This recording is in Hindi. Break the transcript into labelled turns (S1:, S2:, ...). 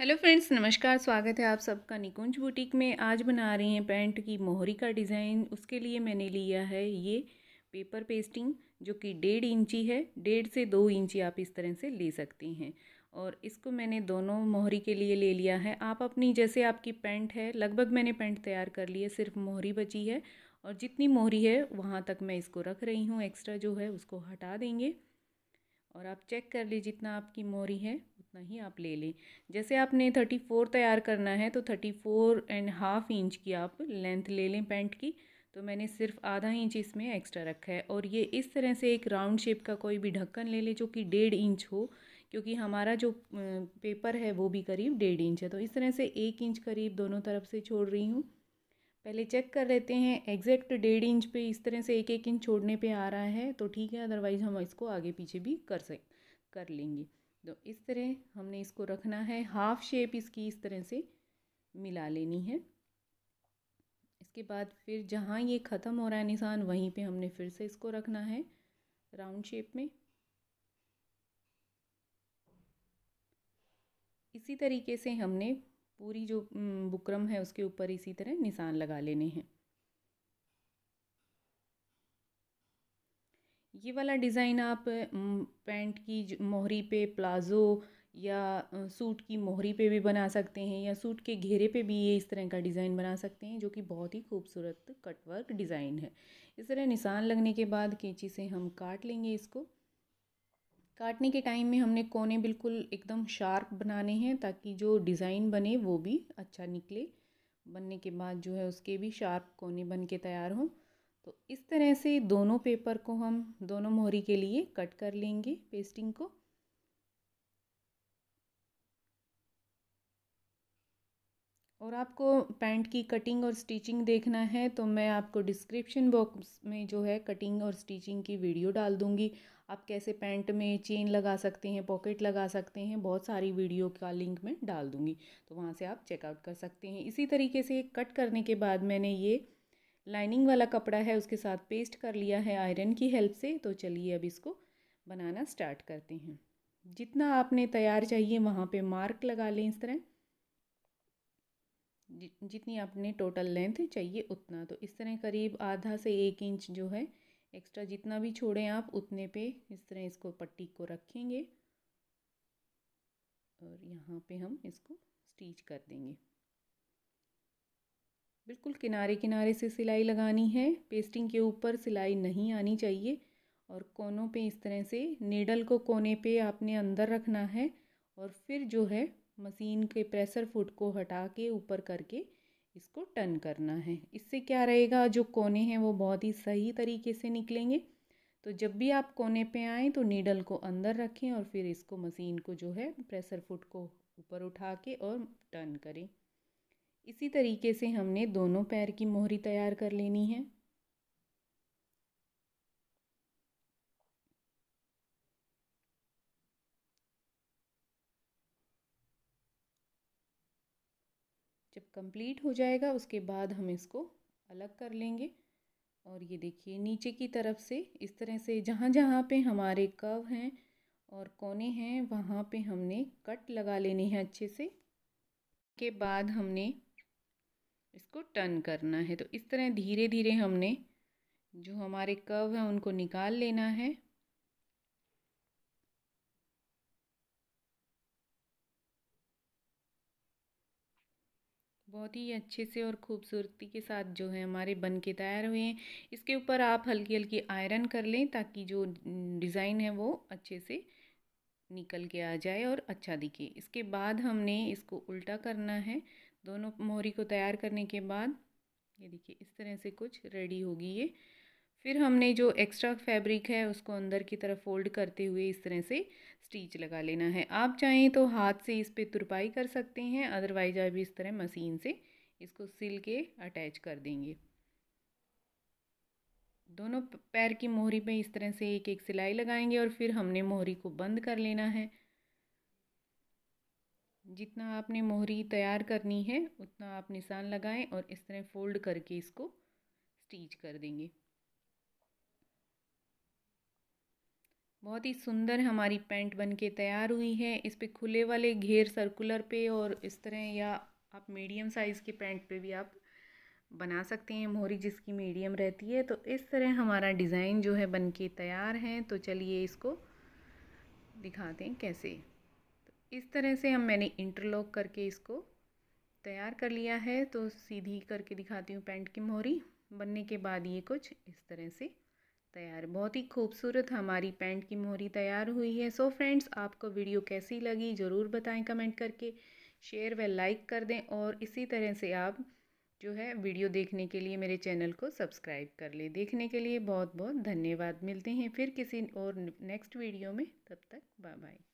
S1: हेलो फ्रेंड्स नमस्कार स्वागत है आप सबका निकुंज बुटीक में आज बना रहे हैं पैंट की मोहरी का डिज़ाइन उसके लिए मैंने लिया है ये पेपर पेस्टिंग जो कि डेढ़ इंची है डेढ़ से दो इंची आप इस तरह से ले सकती हैं और इसको मैंने दोनों मोहरी के लिए ले लिया है आप अपनी जैसे आपकी पैंट है लगभग मैंने पैंट तैयार कर ली है सिर्फ मोहरी बची है और जितनी मोहरी है वहाँ तक मैं इसको रख रही हूँ एक्स्ट्रा जो है उसको हटा देंगे और आप चेक कर लीजिए जितना आपकी मोहरी है उतना ही आप ले लें जैसे आपने थर्टी फोर तैयार करना है तो thirty four and half inch की आप लेंथ ले लें पैंट की तो मैंने सिर्फ आधा इंच इसमें एक्स्ट्रा रखा है और ये इस तरह से एक राउंड शेप का कोई भी ढक्कन ले लें जो कि डेढ़ इंच हो क्योंकि हमारा जो पेपर है वो भी करीब डेढ़ इंच है तो इस तरह से एक इंच करीब दोनों तरफ से छोड़ रही हूँ पहले चेक कर लेते हैं एग्जैक्ट डेढ़ इंच पे इस तरह से एक एक इंच छोड़ने पे आ रहा है तो ठीक है अदरवाइज़ हम इसको आगे पीछे भी कर सक कर लेंगे तो इस तरह हमने इसको रखना है हाफ शेप इसकी इस तरह से मिला लेनी है इसके बाद फिर जहाँ ये ख़त्म हो रहा है निशान वहीं पे हमने फिर से इसको रखना है राउंड शेप में इसी तरीके से हमने पूरी जो बुकरम है उसके ऊपर इसी तरह निशान लगा लेने हैं ये वाला डिज़ाइन आप पैंट की मोहरी पे प्लाज़ो या सूट की मोहरी पे भी बना सकते हैं या सूट के घेरे पे भी ये इस तरह का डिज़ाइन बना सकते हैं जो कि बहुत ही खूबसूरत कटवर्क डिज़ाइन है इस तरह निशान लगने के बाद कैंची से हम काट लेंगे इसको काटने के टाइम में हमने कोने बिल्कुल एकदम शार्प बनाने हैं ताकि जो डिज़ाइन बने वो भी अच्छा निकले बनने के बाद जो है उसके भी शार्प कोने बन के तैयार हों तो इस तरह से दोनों पेपर को हम दोनों मोहरी के लिए कट कर लेंगे पेस्टिंग को और आपको पैंट की कटिंग और स्टिचिंग देखना है तो मैं आपको डिस्क्रिप्शन बॉक्स में जो है कटिंग और स्टिचिंग की वीडियो डाल दूँगी आप कैसे पैंट में चेन लगा सकते हैं पॉकेट लगा सकते हैं बहुत सारी वीडियो का लिंक मैं डाल दूंगी तो वहाँ से आप चेकआउट कर सकते हैं इसी तरीके से कट करने के बाद मैंने ये लाइनिंग वाला कपड़ा है उसके साथ पेस्ट कर लिया है आयरन की हेल्प से तो चलिए अब इसको बनाना स्टार्ट करते हैं जितना आपने तैयार चाहिए वहाँ पे मार्क लगा लें इस तरह जितनी आपने टोटल लेंथ चाहिए उतना तो इस तरह करीब आधा से एक इंच जो है एक्स्ट्रा जितना भी छोड़ें आप उतने पे इस तरह इसको पट्टी को रखेंगे और यहाँ पे हम इसको स्टिच कर देंगे बिल्कुल किनारे किनारे से सिलाई लगानी है पेस्टिंग के ऊपर सिलाई नहीं आनी चाहिए और कोनों पे इस तरह से नीडल को कोने पे आपने अंदर रखना है और फिर जो है मशीन के प्रेशर फुट को हटा के ऊपर करके इसको टर्न करना है इससे क्या रहेगा जो कोने हैं वो बहुत ही सही तरीके से निकलेंगे तो जब भी आप कोने पे आएँ तो नीडल को अंदर रखें और फिर इसको मशीन को जो है प्रेशर फुट को ऊपर उठा के और टर्न करें इसी तरीके से हमने दोनों पैर की मोहरी तैयार कर लेनी है जब कंप्लीट हो जाएगा उसके बाद हम इसको अलग कर लेंगे और ये देखिए नीचे की तरफ से इस तरह से जहाँ जहाँ पे हमारे कव हैं और कोने हैं वहाँ पे हमने कट लगा लेने हैं अच्छे से के बाद हमने इसको टर्न करना है तो इस तरह धीरे धीरे हमने जो हमारे कर्व हैं उनको निकाल लेना है बहुत ही अच्छे से और खूबसूरती के साथ जो है हमारे बन के तैयार हुए हैं इसके ऊपर आप हल्की हल्की आयरन कर लें ताकि जो डिज़ाइन है वो अच्छे से निकल के आ जाए और अच्छा दिखे इसके बाद हमने इसको उल्टा करना है दोनों मोहरी को तैयार करने के बाद ये देखिए इस तरह से कुछ रेडी होगी ये फिर हमने जो एक्स्ट्रा फैब्रिक है उसको अंदर की तरफ फोल्ड करते हुए इस तरह से स्टिच लगा लेना है आप चाहें तो हाथ से इस पर तुरपाई कर सकते हैं अदरवाइज आप इस तरह मशीन से इसको सिल के अटैच कर देंगे दोनों पैर की मोहरी पे इस तरह से एक एक सिलाई लगाएंगे और फिर हमने मोहरी को बंद कर लेना है जितना आपने मोहरी तैयार करनी है उतना आप निशान लगाएं और इस तरह फोल्ड करके इसको स्टिच कर देंगे बहुत ही सुंदर हमारी पैंट बनके तैयार हुई है इस पर खुले वाले घेर सर्कुलर पे और इस तरह या आप मीडियम साइज़ के पैंट पे भी आप बना सकते हैं मोहरी जिसकी मीडियम रहती है तो इस तरह हमारा डिज़ाइन जो है बनके तैयार है तो चलिए इसको दिखाते हैं कैसे तो इस तरह से हम मैंने इंटरलॉक करके इसको तैयार कर लिया है तो सीधी करके दिखाती हूँ पैंट की मोहरी बनने के बाद ये कुछ इस तरह से तैयार बहुत ही खूबसूरत हमारी पैंट की मोहरी तैयार हुई है सो so फ्रेंड्स आपको वीडियो कैसी लगी ज़रूर बताएं कमेंट करके शेयर व लाइक कर दें और इसी तरह से आप जो है वीडियो देखने के लिए मेरे चैनल को सब्सक्राइब कर ले देखने के लिए बहुत बहुत धन्यवाद मिलते हैं फिर किसी और नेक्स्ट वीडियो में तब तक बाय बाय